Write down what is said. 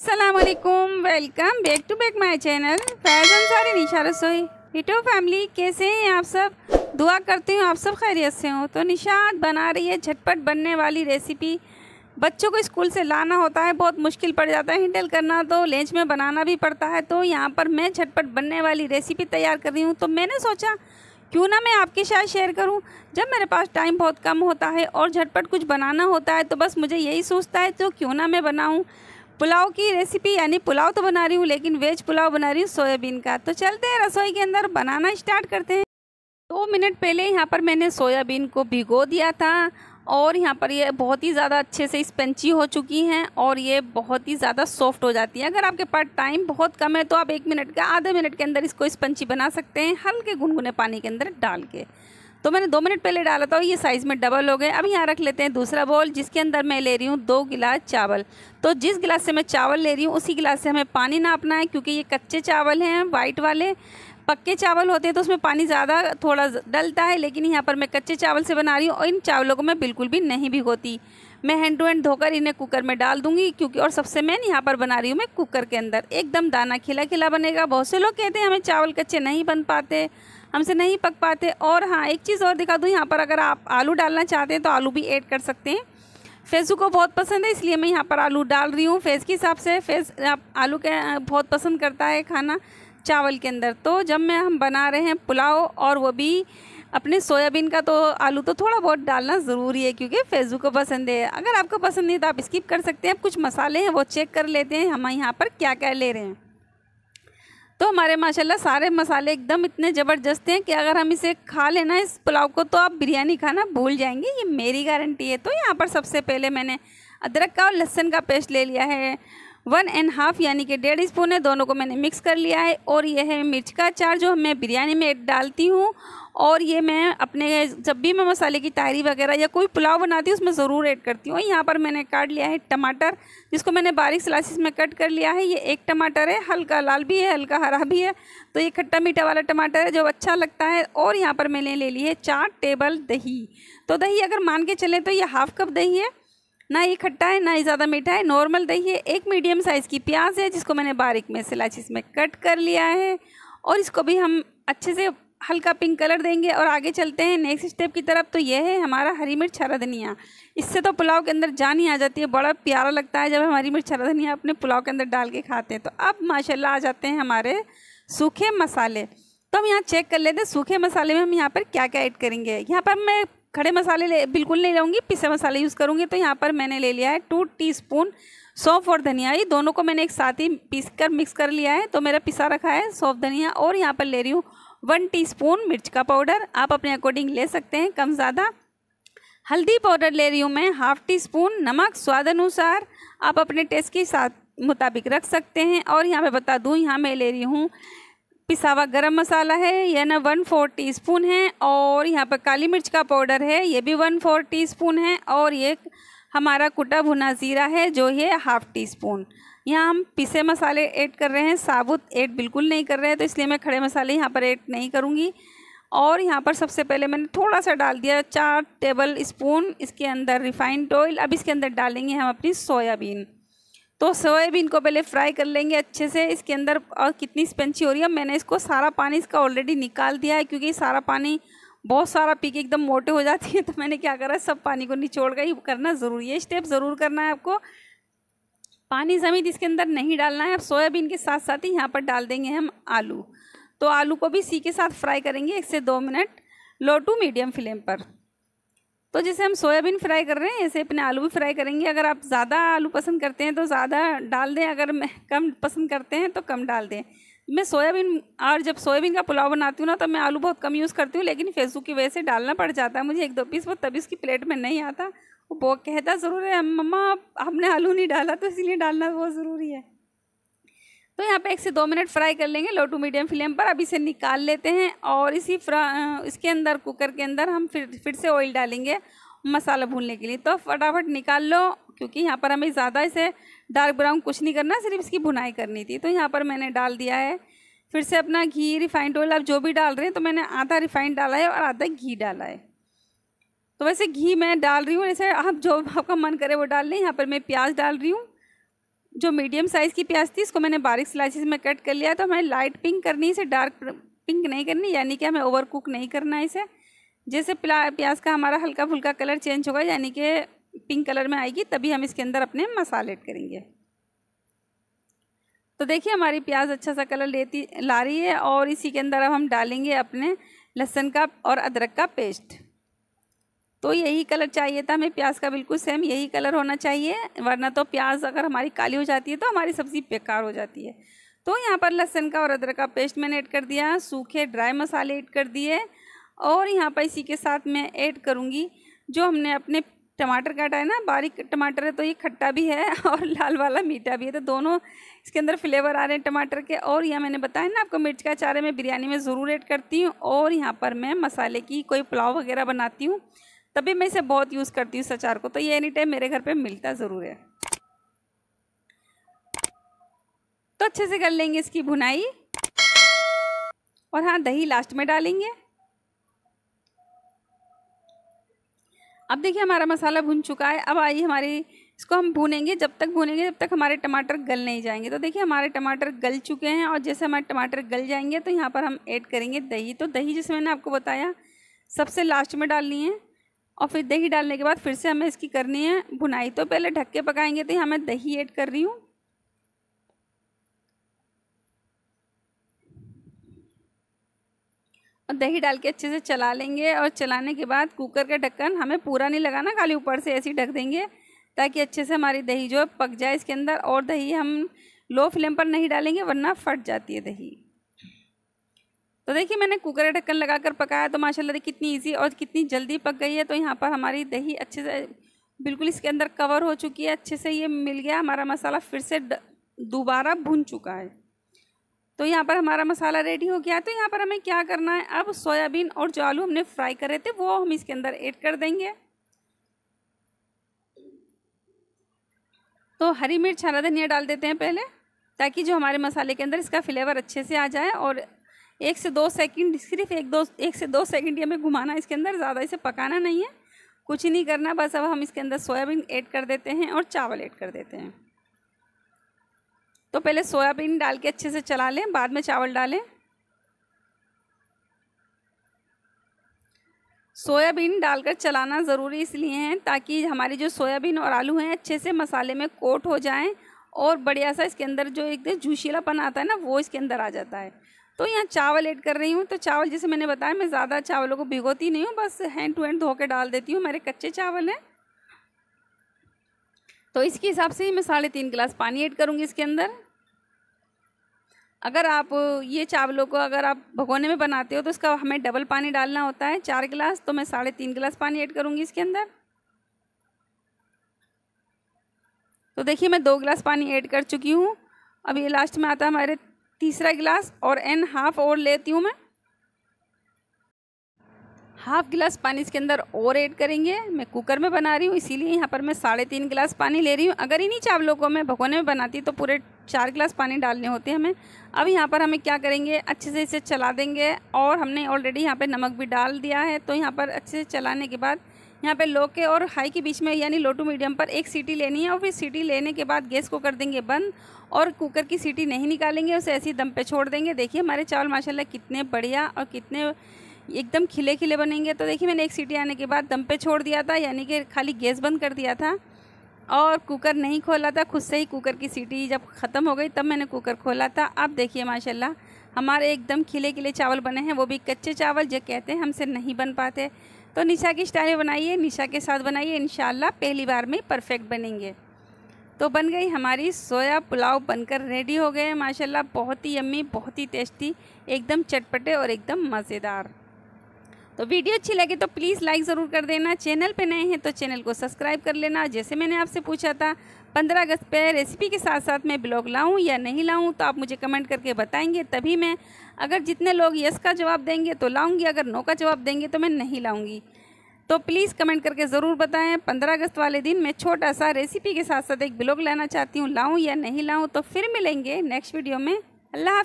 सलामकुम welcome back to back my channel Faizan सारी निशा रसोई हिटो फैमिली कैसे हैं आप सब दुआ करती हूँ आप सब खैरियत से हो तो निशा बना रही है झटपट बनने वाली रेसिपी बच्चों को स्कूल से लाना होता है बहुत मुश्किल पड़ जाता है हैंडल करना तो लेंच में बनाना भी पड़ता है तो यहाँ पर मैं झटपट बनने वाली रेसिपी तैयार कर रही हूँ तो मैंने सोचा क्यों ना मैं आपके साथ शेयर करूं जब मेरे पास टाइम बहुत कम होता है और झटपट कुछ बनाना होता है तो बस मुझे यही सोचता है तो क्यों ना मैं बनाऊं पुलाव की रेसिपी यानी पुलाव तो बना रही हूँ लेकिन वेज पुलाव बना रही हूँ सोयाबीन का तो चलते हैं रसोई के अंदर बनाना स्टार्ट करते हैं दो मिनट पहले यहाँ पर मैंने सोयाबीन को भिगो दिया था और यहाँ पर ये बहुत ही ज़्यादा अच्छे से स्पंची हो चुकी हैं और ये बहुत ही ज़्यादा सॉफ्ट हो जाती है अगर आपके पास टाइम बहुत कम है तो आप एक मिनट का आधे मिनट के अंदर इसको स्पंची बना सकते हैं हल्के गुनगुने पानी के अंदर डाल के तो मैंने दो मिनट पहले डाला था ये साइज़ में डबल हो गए अब यहाँ रख लेते हैं दूसरा बॉल जिसके अंदर मैं ले रही हूँ दो गिलास चावल तो जिस गिलास से मैं चावल ले रही हूँ उसी गिलास से हमें पानी नापना है क्योंकि ये कच्चे चावल हैं वाइट वाले पक्के चावल होते हैं तो उसमें पानी ज़्यादा थोड़ा डलता है लेकिन यहाँ पर मैं कच्चे चावल से बना रही हूँ और इन चावलों को मैं बिल्कुल भी नहीं भिगोती मैं हैंड टू हैंड धोकर इन्हें कुकर में डाल दूंगी क्योंकि और सबसे मेन यहाँ पर बना रही हूँ मैं कुकर के अंदर एकदम दाना खिला खिला बनेगा बहुत से लोग कहते हैं हमें चावल कच्चे नहीं बन पाते हमसे नहीं पक पाते और हाँ एक चीज़ और दिखा दूँ यहाँ पर अगर आप आलू डालना चाहते हैं तो आलू भी ऐड कर सकते हैं फेसू को बहुत पसंद है इसलिए मैं यहाँ पर आलू डाल रही हूँ फेस के हिसाब से फेस आलू के बहुत पसंद करता है खाना चावल के अंदर तो जब मैं हम बना रहे हैं पुलाव और वो भी अपने सोयाबीन का तो आलू तो थोड़ा बहुत डालना ज़रूरी है क्योंकि फेसबुक को पसंद है अगर आपको पसंद नहीं तो आप स्किप कर सकते हैं कुछ मसाले हैं वो चेक कर लेते हैं हम यहाँ पर क्या क्या ले रहे हैं तो हमारे माशाल्लाह सारे मसाले एकदम इतने ज़बरदस्त हैं कि अगर हम इसे खा लेना इस पुलाव को तो आप बिरयानी खाना भूल जाएंगे ये मेरी गारंटी है तो यहाँ पर सबसे पहले मैंने अदरक का और लहसुन का पेस्ट ले लिया है वन एंड हाफ़ यानी कि डेढ़ स्पून है दोनों को मैंने मिक्स कर लिया है और यह है मिर्च का अचार जो मैं बिरयानी में डालती हूँ और ये मैं अपने जब भी मैं मसाले की तारी वगैरह या कोई पुलाव बनाती हूँ उसमें ज़रूर ऐड करती हूँ यहाँ पर मैंने काट लिया है टमाटर जिसको मैंने बारीक स्लाइसिस में कट कर लिया है ये एक टमाटर है हल्का लाल भी है हल्का हरा भी है तो ये खट्टा मीठा वाला टमाटर है जो अच्छा लगता है और यहाँ पर मैंने ले ली है चार टेबल दही तो दही अगर मान के चलें तो ये हाफ़ कप दही है ना ये खट्टा है ना ही ज़्यादा मीठा है नॉर्मल दही है एक मीडियम साइज़ की प्याज है जिसको मैंने बारीक में स्लाइसिस में कट कर लिया है और इसको भी हम अच्छे से हल्का पिंक कलर देंगे और आगे चलते हैं नेक्स्ट स्टेप की तरफ तो यह है हमारा हरी मिर्च हरा धनिया इससे तो पुलाव के अंदर जान ही आ जाती है बड़ा प्यारा लगता है जब हम हरी मिर्च हरा धनिया अपने पुलाव के अंदर डाल के खाते हैं तो अब माशाल्लाह आ जाते हैं हमारे सूखे मसाले तो हम यहाँ चेक कर लेते हैं सूखे मसाले में हम यहाँ पर क्या क्या ऐड करेंगे यहाँ पर मैं खड़े मसाले ले बिल्कुल नहीं लूँगी पिसे मसाले यूज़ करूँगी तो यहाँ पर मैंने ले लिया है टू स्पून सौंफ और धनिया ये दोनों को मैंने एक साथ ही पीस कर मिक्स कर लिया है तो मेरा पिसा रखा है सौंफ धनिया और यहाँ पर ले रही हूँ वन टीस्पून मिर्च का पाउडर आप अपने अकॉर्डिंग ले सकते हैं कम ज़्यादा हल्दी पाउडर ले रही हूँ मैं हाफ़ टी स्पून नमक स्वाद अनुसार आप अपने टेस्ट के साथ मुताबिक रख सकते हैं और यहाँ पे बता दूँ यहाँ मैं ले रही हूँ पिसावा गरम मसाला है यह ना वन फोर टी स्पून है और यहाँ पर काली मिर्च का पाउडर है ये भी वन फोर टी स्पून है और ये हमारा कुटा भुना ज़ीरा है जो है हाफ़ टी स्पून यहाँ हम पिसे मसाले ऐड कर रहे हैं साबुत ऐड बिल्कुल नहीं कर रहे हैं तो इसलिए मैं खड़े मसाले यहाँ पर ऐड नहीं करूँगी और यहाँ पर सबसे पहले मैंने थोड़ा सा डाल दिया चार टेबल स्पून इसके अंदर रिफाइंड ऑयल अब इसके अंदर डालेंगे हम अपनी सोयाबीन तो सोयाबीन को पहले फ्राई कर लेंगे अच्छे से इसके अंदर और कितनी स्पेंची हो रही है मैंने इसको सारा पानी इसका ऑलरेडी निकाल दिया है क्योंकि सारा पानी बहुत सारा पी के एकदम मोटे हो जाती है तो मैंने क्या करा सब पानी को निचोड़ कर ही करना ज़रूरी है स्टेप ज़रूर करना है आपको पानी समेत इसके अंदर नहीं डालना है अब सोयाबीन के साथ साथ ही यहाँ पर डाल देंगे हम आलू तो आलू को भी सी के साथ फ्राई करेंगे एक से दो minute low to medium flame पर तो जैसे हम सोयाबीन फ्राई कर रहे हैं ऐसे अपने आलू भी फ्राई करेंगे अगर आप ज़्यादा आलू पसंद करते हैं तो ज़्यादा डाल दें अगर कम पसंद करते हैं तो कम डाल दें मैं सोयाबीन और जब सोयाबीन का पुलाव बनाती हूँ ना तो मैं आलू बहुत कम यूज़ करती हूँ लेकिन फेसबुक की वजह से डालना पड़ जाता है मुझे एक दो पीस वो तभी इसकी प्लेट में नहीं आता वो कहता ज़रूर है मम्मा आपने आलू नहीं डाला तो इसीलिए डालना बहुत ज़रूरी है तो यहाँ पे एक से दो मिनट फ्राई कर लेंगे लो टू मीडियम फ्लेम पर अब इसे निकाल लेते हैं और इसी फ्रा इसके अंदर कुकर के अंदर हम फिर फिर से ऑयल डालेंगे मसाला भूनने के लिए तो फटाफट निकाल लो क्योंकि यहाँ पर हमें ज़्यादा इसे डार्क ब्राउन कुछ नहीं करना सिर्फ इसकी भुनाई करनी थी तो यहाँ पर मैंने डाल दिया है फिर से अपना घी रिफाइंड ऑयल आप जो भी डाल रहे हैं तो मैंने आधा रिफाइंड डाला है और आधा घी डाला है तो वैसे घी मैं डाल रही हूँ ऐसे आप जो आपका मन करे वो डाल लें यहाँ पर मैं प्याज डाल रही हूँ जो मीडियम साइज़ की प्याज थी इसको मैंने बारीक स्लाइसिस में कट कर लिया तो हमें लाइट पिंक करनी इसे डार्क पिंक नहीं करनी यानी कि हमें ओवर कुक नहीं करना है इसे जैसे प्याज का हमारा हल्का फुल्का कलर चेंज होगा यानी कि पिंक कलर में आएगी तभी हम इसके अंदर अपने मसाले ऐड करेंगे तो देखिए हमारी प्याज अच्छा सा कलर लेती ला रही है और इसी के अंदर अब हम डालेंगे अपने लहसुन का और अदरक का पेस्ट तो यही कलर चाहिए था हमें प्याज का बिल्कुल सेम यही कलर होना चाहिए वरना तो प्याज अगर हमारी काली हो जाती है तो हमारी सब्ज़ी बेकार हो जाती है तो यहाँ पर लहसुन का और अदरक का पेस्ट मैंने ऐड कर दिया सूखे ड्राई मसाले ऐड कर दिए और यहाँ पर इसी के साथ मैं ऐड करूँगी जो हमने अपने टमाटर काटा है ना बारीक टमाटर है तो ये खट्टा भी है और लाल वाला मीठा भी है तो दोनों इसके अंदर फ्लेवर आ रहे हैं टमाटर के और यह मैंने बताया ना आपको मिर्च का चारे मैं बिरयानी में ज़रूर ऐड करती हूँ और यहाँ पर मैं मसाले की कोई पुलाव वगैरह बनाती हूँ तभी मैं इसे बहुत यूज़ करती हूँ इस अचार को तो ये एनी टाइम मेरे घर पे मिलता ज़रूर है तो अच्छे से कर लेंगे इसकी भुनाई और हाँ दही लास्ट में डालेंगे अब देखिए हमारा मसाला भुन चुका है अब आइए हमारी इसको हम भूनेंगे जब तक भूनेंगे जब तक हमारे टमाटर गल नहीं जाएंगे तो देखिए हमारे टमाटर गल चुके हैं और जैसे हमारे टमाटर गल जाएंगे तो यहाँ पर हम ऐड करेंगे दही तो दही जैसे मैंने आपको बताया सबसे लास्ट में डालनी है और फिर दही डालने के बाद फिर से हमें इसकी करनी है भुनाई तो पहले ढक के पकाएंगे तो यहाँ मैं दही ऐड कर रही हूँ और दही डाल के अच्छे से चला लेंगे और चलाने के बाद कुकर का ढक्कन हमें पूरा नहीं लगाना खाली ऊपर से ऐसे ही ढक देंगे ताकि अच्छे से हमारी दही जो है पक जाए इसके अंदर और दही हम लो फ्लेम पर नहीं डालेंगे वरना फट जाती है दही तो देखिए मैंने कुकर ढक्कन लगाकर पकाया तो माशाल्लाह देखिए कितनी इजी और कितनी जल्दी पक गई है तो यहाँ पर हमारी दही अच्छे से बिल्कुल इसके अंदर कवर हो चुकी है अच्छे से ये मिल गया हमारा मसाला फिर से दोबारा भुन चुका है तो यहाँ पर हमारा मसाला रेडी हो गया तो यहाँ पर हमें क्या करना है अब सोयाबीन और जो आलू हमने फ्राई करे थे वो हम इसके अंदर ऐड कर देंगे तो हरी मिर्च हरा धनिया डाल देते हैं पहले ताकि जो हमारे मसाले के अंदर इसका फ्लेवर अच्छे से आ जाए और एक से दो सेकंड सिर्फ एक दो एक से दो सेकंड ही हमें घुमाना इसके अंदर ज़्यादा इसे पकाना नहीं है कुछ नहीं करना बस अब हम इसके अंदर सोयाबीन ऐड कर देते हैं और चावल ऐड कर देते हैं तो पहले सोयाबीन डाल के अच्छे से चला लें बाद में चावल डालें सोयाबीन डालकर चलाना ज़रूरी इसलिए है ताकि हमारी जो सोयाबीन और आलू हैं अच्छे से मसाले में कोट हो जाएं और बढ़िया सा इसके अंदर जो एक तो जूशीलापन आता है ना वो इसके अंदर आ जाता है तो यहाँ चावल ऐड कर रही हूँ तो चावल जैसे मैंने बताया मैं ज़्यादा चावलों को भिगोती नहीं हूँ बस हैंड टू हैंड धो के डाल देती हूँ मेरे कच्चे चावल हैं तो इसके हिसाब से ही मैं साढ़े तीन गिलास पानी ऐड करूँगी इसके अंदर अगर आप ये चावलों को अगर आप भगोने में बनाते हो तो उसका हमें डबल पानी डालना होता है चार गिलास तो मैं साढ़े तीन गिलास पानी ऐड करूँगी इसके अंदर तो देखिए मैं दो गिलास पानी ऐड कर चुकी हूँ अभी लास्ट में आता है हमारे तीसरा गिलास और एन हाफ और लेती हूँ मैं हाफ गिलास पानी इसके अंदर और ऐड करेंगे मैं कुकर में बना रही हूँ इसीलिए यहाँ पर मैं साढ़े तीन गिलास पानी ले रही हूँ अगर इन्हीं चावलों को मैं भगोने में बनाती तो पूरे चार गिलास पानी डालने होते हैं हमें अब यहाँ पर हमें क्या करेंगे अच्छे से इसे चला देंगे और हमने ऑलरेडी यहाँ पर नमक भी डाल दिया है तो यहाँ पर अच्छे से चलाने के बाद यहाँ पे लो के और हाई के बीच में यानी लो टू मीडियम पर एक सीटी लेनी है और फिर सीटी लेने के बाद गैस को कर देंगे बंद और कुकर की सीटी नहीं निकालेंगे उसे ऐसे ही दम पे छोड़ देंगे देखिए हमारे चावल माशाल्लाह कितने बढ़िया और कितने एकदम खिले खिले बनेंगे तो देखिए मैंने एक सीटी आने के बाद दम पे छोड़ दिया था यानी कि खाली गैस बंद कर दिया था और कुकर नहीं खोला था खुद से ही कुकर की सीटी जब ख़त्म हो गई तब मैंने कुकर खोला था अब देखिए माशाल्लाह हमारे एकदम खिले खिले चावल बने हैं वो भी कच्चे चावल जो कहते हैं हमसे नहीं बन पाते तो निशा की स्टाइल बनाइए निशा के साथ बनाइए इन पहली बार में परफेक्ट बनेंगे तो बन गई हमारी सोया पुलाव बनकर रेडी हो गए माशाल्लाह बहुत ही यम्मी बहुत ही टेस्टी एकदम चटपटे और एकदम मज़ेदार तो वीडियो अच्छी लगे तो प्लीज़ लाइक ज़रूर कर देना चैनल पे नए हैं तो चैनल को सब्सक्राइब कर लेना जैसे मैंने आपसे पूछा था 15 अगस्त पे रेसिपी के साथ साथ मैं ब्लॉग लाऊं या नहीं लाऊं तो आप मुझे कमेंट करके बताएंगे तभी मैं अगर जितने लोग यस का जवाब देंगे तो लाऊँगी अगर नो का जवाब देंगे तो मैं नहीं लाऊँगी तो प्लीज़ कमेंट करके ज़रूर बताएँ पंद्रह अगस्त वाले दिन मैं छोटा सा रेसिपी के साथ साथ एक ब्लॉग लाना चाहती हूँ लाऊँ या नहीं लाऊँ तो फिर मिलेंगे नेक्स्ट वीडियो में अल्लाह